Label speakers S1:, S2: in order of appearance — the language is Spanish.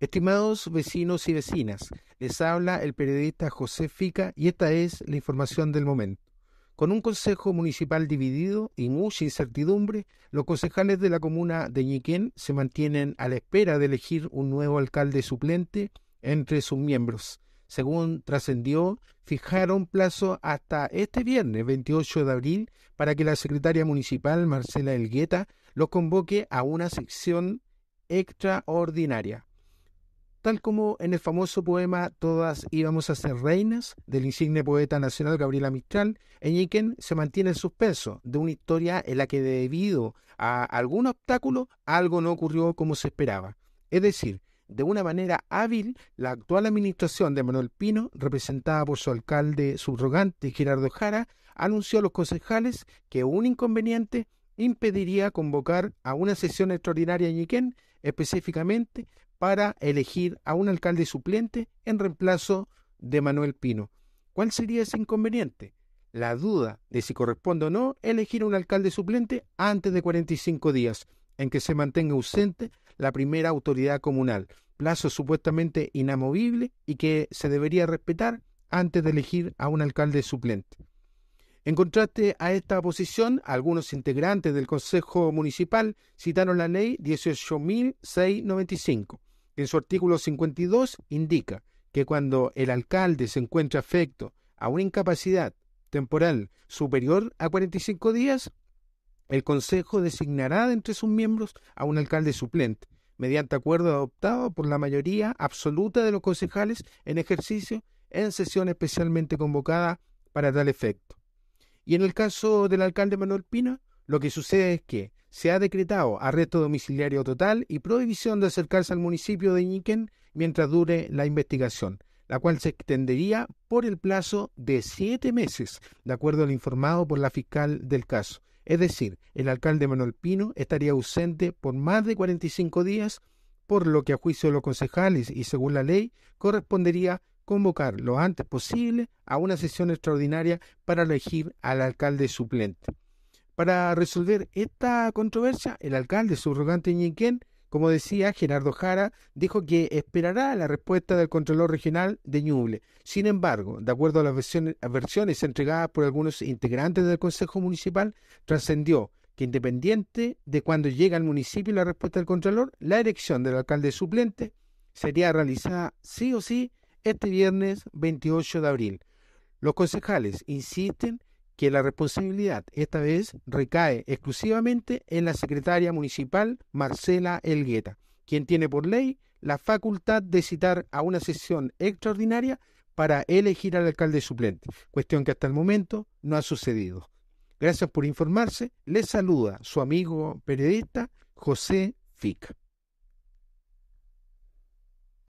S1: Estimados vecinos y vecinas, les habla el periodista José Fica y esta es la información del momento. Con un consejo municipal dividido y mucha incertidumbre, los concejales de la comuna de Ñiquén se mantienen a la espera de elegir un nuevo alcalde suplente entre sus miembros. Según trascendió, fijaron plazo hasta este viernes 28 de abril para que la secretaria municipal, Marcela Elgueta, los convoque a una sección extraordinaria tal como en el famoso poema Todas íbamos a ser reinas del insigne poeta nacional Gabriela Mistral, Eñiquen se mantiene en suspenso de una historia en la que debido a algún obstáculo algo no ocurrió como se esperaba. Es decir, de una manera hábil, la actual administración de Manuel Pino, representada por su alcalde subrogante Gerardo Jara, anunció a los concejales que un inconveniente impediría convocar a una sesión extraordinaria en Iquén, específicamente para elegir a un alcalde suplente en reemplazo de Manuel Pino. ¿Cuál sería ese inconveniente? La duda de si corresponde o no elegir a un alcalde suplente antes de 45 días, en que se mantenga ausente la primera autoridad comunal, plazo supuestamente inamovible y que se debería respetar antes de elegir a un alcalde suplente. En contraste a esta posición, algunos integrantes del Consejo Municipal citaron la ley 18.695, en su artículo 52 indica que cuando el alcalde se encuentra afecto a una incapacidad temporal superior a 45 días, el Consejo designará de entre sus miembros a un alcalde suplente, mediante acuerdo adoptado por la mayoría absoluta de los concejales en ejercicio en sesión especialmente convocada para tal efecto. Y en el caso del alcalde Manuel Pina, lo que sucede es que se ha decretado arresto domiciliario total y prohibición de acercarse al municipio de Iñiquén mientras dure la investigación, la cual se extendería por el plazo de siete meses, de acuerdo al informado por la fiscal del caso. Es decir, el alcalde Manuel Pino estaría ausente por más de 45 días, por lo que a juicio de los concejales y según la ley correspondería convocar lo antes posible a una sesión extraordinaria para elegir al alcalde suplente. Para resolver esta controversia, el alcalde subrogante Ñiquén, como decía Gerardo Jara, dijo que esperará la respuesta del Contralor Regional de Ñuble. Sin embargo, de acuerdo a las versiones, entregadas por algunos integrantes del Consejo Municipal, trascendió que independiente de cuando llegue al municipio la respuesta del Contralor, la elección del alcalde suplente sería realizada sí o sí este viernes 28 de abril. Los concejales insisten que la responsabilidad esta vez recae exclusivamente en la secretaria municipal Marcela Elgueta, quien tiene por ley la facultad de citar a una sesión extraordinaria para elegir al alcalde suplente, cuestión que hasta el momento no ha sucedido. Gracias por informarse. Le saluda su amigo periodista José Fica.